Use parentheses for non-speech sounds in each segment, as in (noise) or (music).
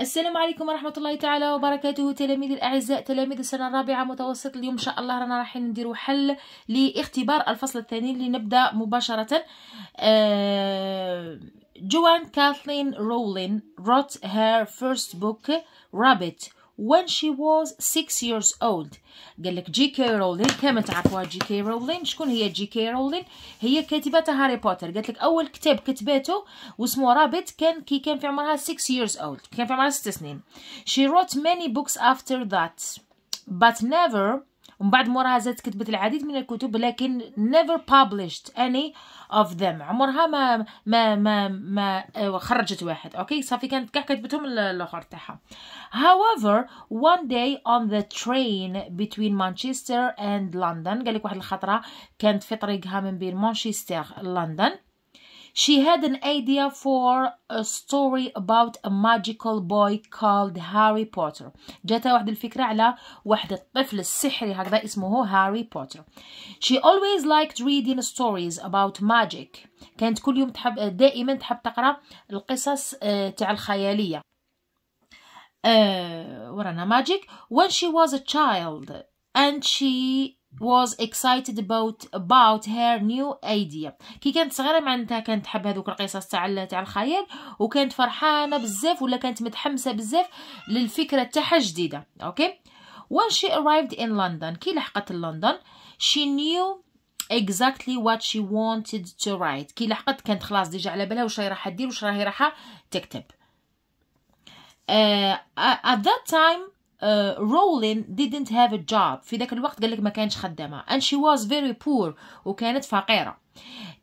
السلام عليكم ورحمة الله تعالى وبركاته تلاميذي الأعزاء تلاميذ السنة الرابعة متوسط اليوم إن شاء الله رانا راح نديرو حل لاختبار الفصل الثاني اللي نبدأ مباشرة جوان كاثلين رولين wrote her first book Rabbit when she was 6 years old قال لك جي كي رولين كما تعرفوها جي كي رولين شكون هي جي كي رولين هي كاتبه تاع هاري بوتر قالت لك اول كتاب كتبته واسمه رابط كان كي كان في عمرها 6 years old كان في عمرها 6 سنين she wrote many books after that but never ومن بعد موراها زادت كتبت العديد من الكتب لكن never published any of them عمرها ما ما ما ما آه، خرجت واحد اوكي صافي كانت كاع كتبتهم الاخر تاعها however one day on the train between Manchester and London قال لك واحد الخطره كانت في طريقها من بين مانشستر لندن She had an idea for a story about a magical boy called Harry Potter. جاتها واحد الفكرة على واحد الطفل السحري هكذا اسمه Harry Potter. she always liked reading stories about magic كانت كل يوم تحب دائما تحب تقرا القصص تاع الخيالية ورانا magic when she was a child and she was excited about about her new idea كي كانت صغيره معناتها كانت تحب هذوك القصص تاع تاع الخيال وكانت فرحانه بزاف ولا كانت متحمسه بزاف للفكره تاعها جديده اوكي when she arrived in London كي لحقت لندن she knew exactly what she wanted to write كي لحقت كانت خلاص ديجا على بالها واش راح دير واش راهي راح تكتب uh, at that time رولين آه، didn't have a job في ذاك الوقت قال لك ما كانش خدامه and she was very poor وكانت فقيره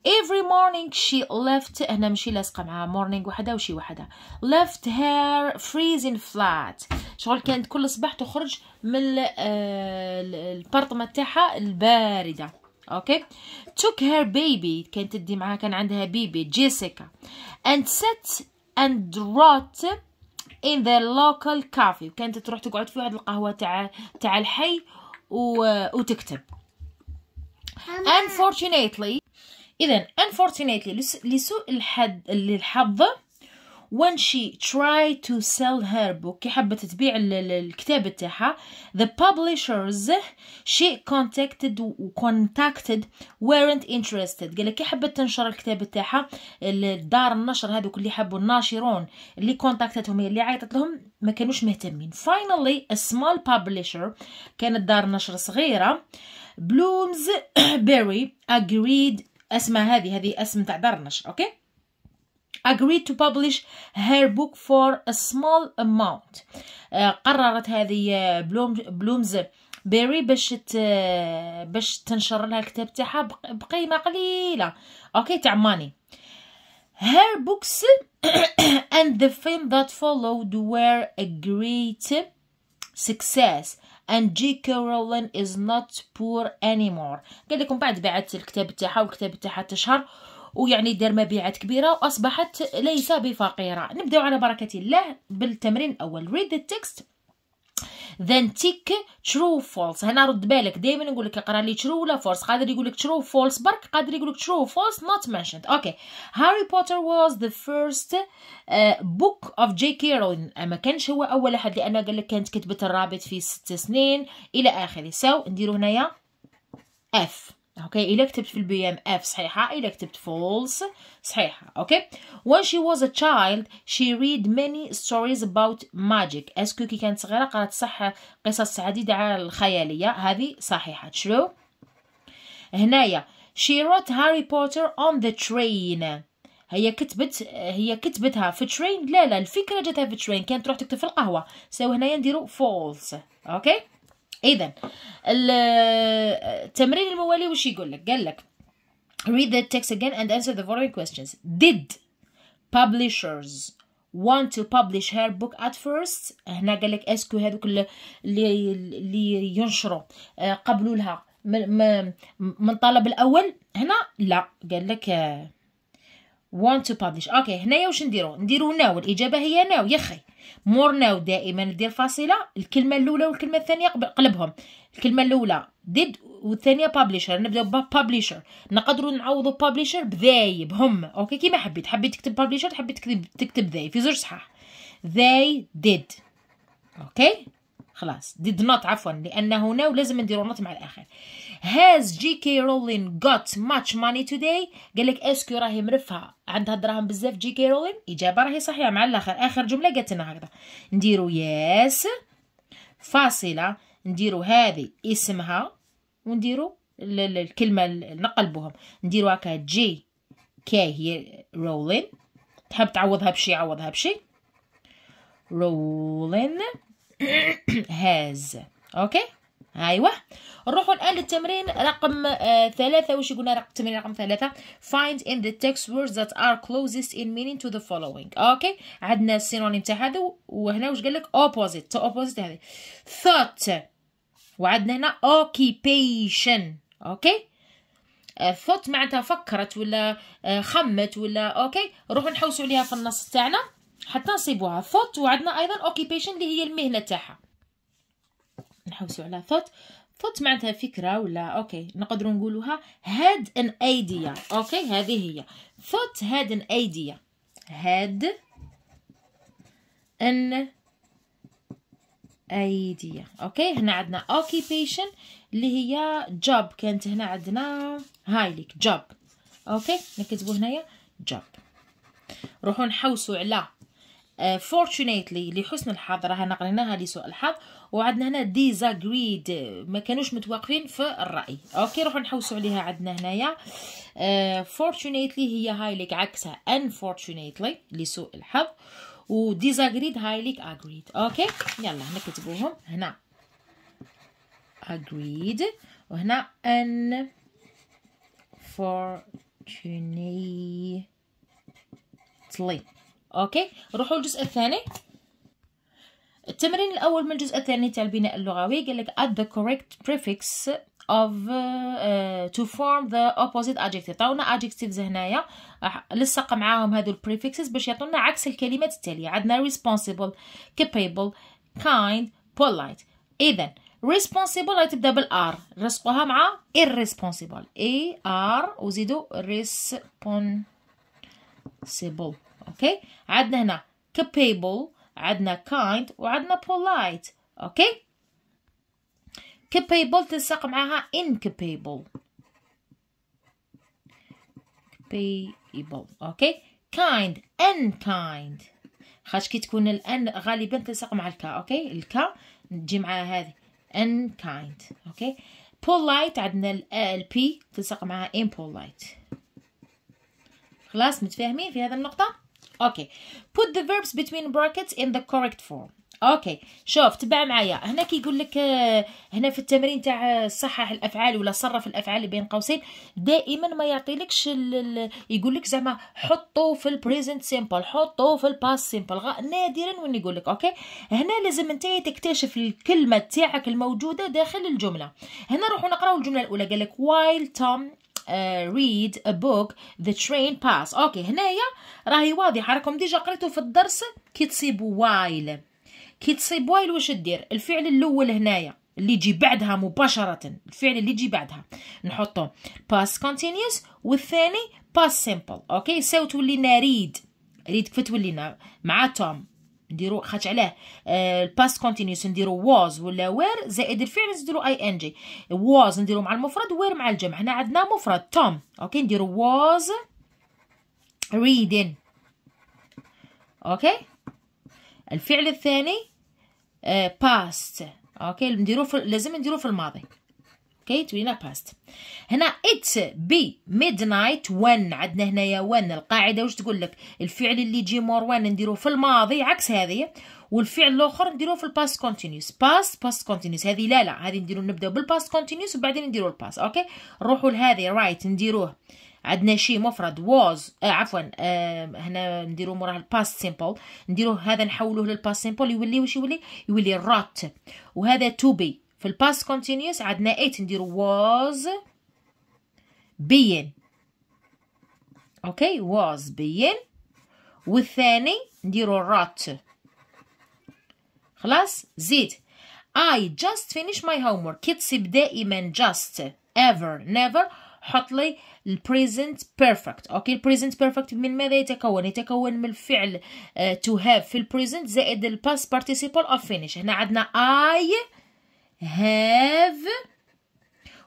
every morning she left هنا ماشي لاصقه مع morning وحده وشي وحده left her freezing flat شغل كانت كل صباح تخرج من آه، البارطمه تاعها البارده اوكي took her baby كانت تدي معها كان عندها بيبي جيسيكا and sat and wrote in the local cafe وكانت تروح تقعد في واحد القهوة تاع تاع الحي و... وتكتب unfortunately إذا unfortunately لسوء الحد للحظ when she tried to sell her book كي حبت تبيع الكتاب تاعها the publishers she contacted contacted weren't interested قال كي حبت تنشر الكتاب تاعها الدار النشر هذوك اللي حبوا الناشرون اللي كونتاكتتهم هي اللي عيطت لهم ما كانوش مهتمين finally a small publisher كانت دار نشر صغيره بلومز بيري agreed اسمها هذه هذه اسم تاع دار النشر اوكي okay? agreed to publish her book for a small amount قررت هذه بلوم بلومز بيري باش باش تنشر لها الكتاب تاعها بقيمه قليله اوكي تاع ماني her books and the film that followed were a great success and J.K. Rowling is not poor anymore قال لكم بعد بعت الكتاب تاعها والكتاب تاعها تشهر ويعني دار مبيعات كبيرة وأصبحت ليس بفقيرة نبداو على بركة الله بالتمرين الأول read the text then tick true false هنا رد بالك دائما نقول لك اقرا لي true ولا false قادر يقول لك true false برك قادر يقول لك true false not mentioned اوكي هاري بوتر was the first uh, book of J.K. Rowling ما كانش هو اول احد لان قال لك كانت كتبت الرابط في ست سنين الى اخره سو so, نديرو هنايا F اوكي الا كتبت في البي ام اف صحيحه الا كتبت فولس صحيحه اوكي when she was a child she read many stories about magic اسكو كي كانت صغيره قرات صح قصص عديده على الخياليه هذه صحيحه true هنايا she wrote هاري بوتر on the train هي كتبت هي كتبتها في ترين لا لا الفكره جاتها في ترين كانت تروح تكتب في القهوه سو هنايا نديرو فولس اوكي اذا التمرين الموالي وش يقول لك قال لك read the text again and answer the following questions did publishers want to publish her book at first هنا قال لك اسكو هذوك اللي اللي ينشروا آه، قبلوا لها من طلب الاول هنا لا قال لك آه، want to publish اوكي هنايا واش نديرو نديرو ناو الاجابه هي ناو يا اخي مورناو دائما دير فاصله الكلمه الاولى والكلمه الثانيه قلبهم الكلمه الاولى ديد والثانيه بابليشر نبداو بابليشر نقدروا نعوضوا بابليشر بذاي بهم اوكي كيما حبيت حبيت تكتب بابليشر حبيت تكتب تكتب ذاي في زوج صحاح ذاي ديد اوكي خلاص ديد نوت عفوا لان هنا ولازم نديرو نوت مع الاخر هاز جي كي رولين جوت ماتش ماني توداي قال لك اسكيو راهي مرفها عندها الدراهم بزاف جي كي رولين اجابه راهي صحيحه مع الاخر اخر جمله قالت لنا هكذا نديرو ياس فاصله نديرو هذه اسمها ونديرو الكلمه نقلبوهم نديرو هكا جي كي هي رولين تحب تعوضها بشي عوضها بشي رولين هاز (coughs) اوكي okay? ايوا نروحوا الان للتمرين رقم آه ثلاثة واش قلنا رقم التمرين رقم ثلاثة find in the text words that are closest in meaning to the following اوكي عندنا السينونيم تاع هذا وهنا واش قال لك opposite تو opposite هذه thought وعندنا هنا occupation اوكي ثوت آه، معناتها فكرت ولا آه، خمت ولا اوكي نروحوا نحوسوا عليها في النص تاعنا حتى نصيبوها ثوت وعندنا ايضا occupation اللي هي المهنه تاعها نحوسوا على ثوت ثوت معناتها فكره ولا اوكي نقدروا نقولوها هاد ان ايديا اوكي هذه هي ثوت هاد ان ايديا هاد ان ايديا اوكي هنا عندنا اوكيبيشن اللي هي جوب كانت هنا عندنا هايليك جوب اوكي نكتبوا هنايا جوب روحوا نحوسوا على فورتشنيتلي آه، لحسن الحظ راه نقلناها لسوء الحظ وعندنا هنا ديزاغريد ما كانوش متوافقين في الراي اوكي نروحوا نحوسوا عليها عندنا هنايا فورتشنيتلي آه، هي هايليك عكسها انفورتونيتلي لسوء الحظ وديزاغريد هايليك اغريد اوكي يلا نكتبوهم هنا اغريد وهنا ان فورتشنيتلي اوكي نروحوا للجزء الثاني التمرين الاول من الجزء الثاني تاع البناء اللغوي قال لك add the correct prefix of uh, to form the opposite adjective طاونا adjectives هنايا لصق معاهم هذو prefixes باش يعطونا عكس الكلمات التالية عندنا responsible capable kind polite اذا responsible تبدا بالار رسقوها مع irresponsible اي ار وزيدوا responsible اوكي عندنا هنا capable عندنا kind وعندنا polite اوكي capable تلصق معها incapable capable اوكي kind unkind خاش كي تكون الان غالبا تلصق مع الكا اوكي الكا تجي معها هذه unkind اوكي polite عندنا ال البي تلصق معها impolite خلاص متفاهمين في هذا النقطه اوكي put the verbs between brackets in the correct form اوكي شوف تبع معايا هنا كيقول لك آه، هنا في التمرين تاع آه، صحح الافعال ولا صرف الافعال بين قوسين دائما ما يعطيلكش يقول لك زعما حطوا في البريزنت سيمبل حطوا في الباس سيمبل نادرا وين يقول لك اوكي هنا لازم انت تكتشف الكلمه تاعك الموجوده داخل الجمله هنا نروحوا نقراو الجمله الاولى قال لك while Tom آه، read a book the train pass اوكي هنايا راهي واضحه راكم ديجا قريتو في الدرس كي تصيب وايل كي تصيب وايل واش دير الفعل الاول هنايا اللي يجي بعدها مباشرة الفعل اللي يجي بعدها نحطو past continuous والثاني past simple اوكي ساو تولينا ريد ريد كيف تولينا مع توم نديرو خاطش علاه الباست آه، كونتينيوس نديرو واز ولا وير زائد الفعل نديرو اي ان جي واز نديرو مع المفرد وير مع الجمع هنا عندنا مفرد توم اوكي نديرو واز ريدين اوكي الفعل الثاني باست آه، اوكي نديرو لازم نديرو في الماضي اوكي توينا باست هنا ات بي ميد نايت وان عندنا هنايا وان القاعده واش تقول لك الفعل اللي يجي مور وان نديروه في الماضي عكس هذه والفعل الاخر نديروه في الباست كونتينيوس باست باست كونتينيوس هذه لا لا هذه نديرو نبداو بالباست كونتينيوس وبعدين نديرو الباست اوكي نروحوا لهذه رايت نديروه عندنا شي مفرد واز آه عفوا آه هنا نديرو موراه الباست سيمبل نديروه هذا نحولوه للباست سيمبل يولي واش يولي يولي رات وهذا تو بي في الباس كونتينيوس عندنا ات نديرو was بين اوكي was بين والثاني نديرو رات خلاص زيد I just finish my homework كتصيب دائما just ever never حط لي البريزنت بيرفكت اوكي البريزنت بيرفكت من ماذا يتكون يتكون من الفعل تو uh, هاف في البريزنت زائد الباس بارتيسيبل اوف فينيش هنا عندنا I هاف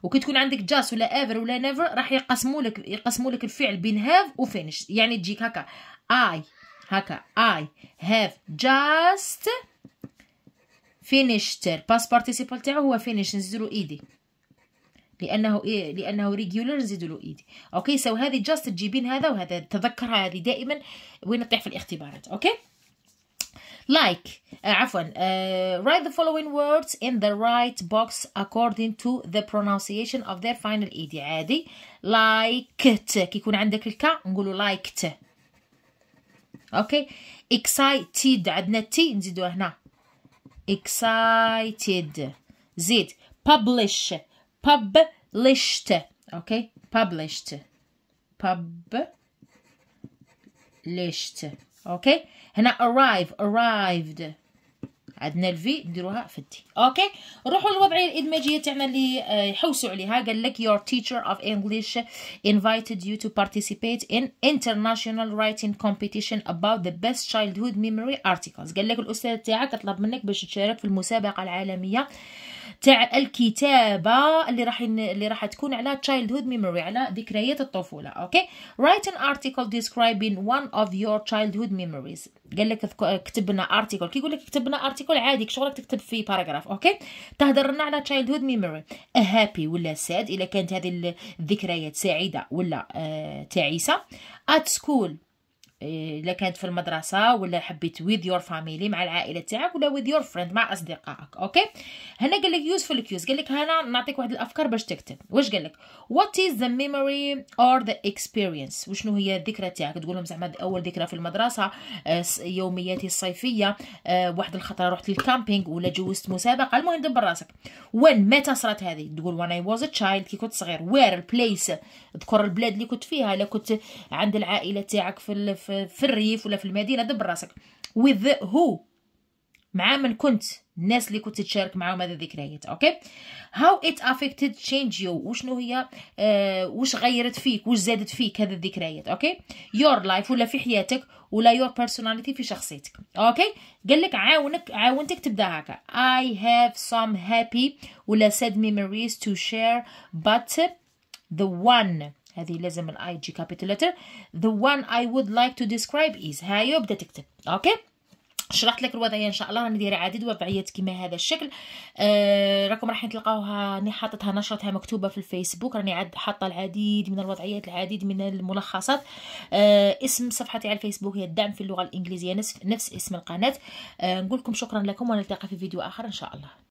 وكي تكون عندك جاس ولا ايفر ولا نيفر راح يقسموا لك يقسموا لك الفعل بين هاف وفينش يعني تجيك هكا اي هكا اي هاف جاست finished باس بارتيسيبل تاعو هو فينيش نزيدلو ايدي لانه إيه لانه ريجولر نزيدلو له ايدي اوكي سو هذه جاست تجيبين هذا وهذا تذكرها هذه دائما وين نطيح في الاختبارات اوكي like uh, عفوا uh, write the following words in the right box according to the pronunciation of their final ed عادي liked كيكون عندك الك نقولوا liked okay. excited عندنا تي نزيدوها هنا excited زيد publish published okay. published published اوكي هنا arrive arrived عندنا الفي نديروها في الدي اوكي نروحوا للوضعيه الادماجيه تاعنا اللي آه، يحوسوا عليها قال لك your teacher of english invited you to participate in international writing competition about the best childhood memory articles قال لك الاستاذ تاعك طلب منك باش تشارك في المسابقه العالميه تاع الكتابه اللي راح اللي راح تكون على childhood memory على ذكريات الطفوله اوكي write an article describing one of your childhood memories قال لك كتب لنا ارتيكل كي يقول لك كتب لنا ارتيكل عادي شغلك تكتب في باراجراف اوكي تهضر لنا على childhood memory هابي ولا ساد اذا كانت هذه الذكريات سعيده ولا آه، تعيسه at school الا كانت في المدرسه ولا حبيت ويذ يور فاميلي مع العائله تاعك ولا ويذ يور فريند مع اصدقائك اوكي هنا قال لك يوز في كيوز قال لك هنا نعطيك واحد الافكار باش تكتب واش قال لك وات از ذا ميموري اور ذا اكسبيرينس وشنو هي الذكرى تاعك تقول لهم زعما اول ذكرى في المدرسه آه، يومياتي الصيفيه آه، واحد الخطره رحت للكامبينغ ولا جوزت مسابقه المهم دبر راسك وين متى صرات هذه تقول وانا واز تشايلد كي كنت صغير وير البليس اذكر البلاد اللي كنت فيها لا كنت عند العائله تاعك في, في في, الريف ولا في المدينه دب راسك with who مع من كنت الناس اللي كنت تشارك معاهم هذا الذكريات اوكي هاو ات افكتد تشينج يو وشنو هي آه وش غيرت فيك وش زادت فيك هذا الذكريات اوكي يور لايف ولا في حياتك ولا يور بيرسوناليتي في شخصيتك اوكي قال لك عاونك عاونتك تبدا هكا اي هاف سام هابي ولا ساد ميموريز تو شير بات ذا one هذه لازم الاي جي كابيتال لتر ذا وان اي وود لايك تو ديسكرايب از هاي بدا تكتب اوكي شرحت لك الوضعيه ان شاء الله دايره عديد وضعيات كيما هذا الشكل آه راكم راح تلقاوها راني حاطتها نشرتها مكتوبه في الفيسبوك راني عاد حاطه العديد من الوضعيات العديد من الملخصات آه اسم صفحتي على الفيسبوك هي الدعم في اللغه الانجليزيه نفس, نفس اسم القناه آه نقول لكم شكرا لكم ونلتقي في فيديو اخر ان شاء الله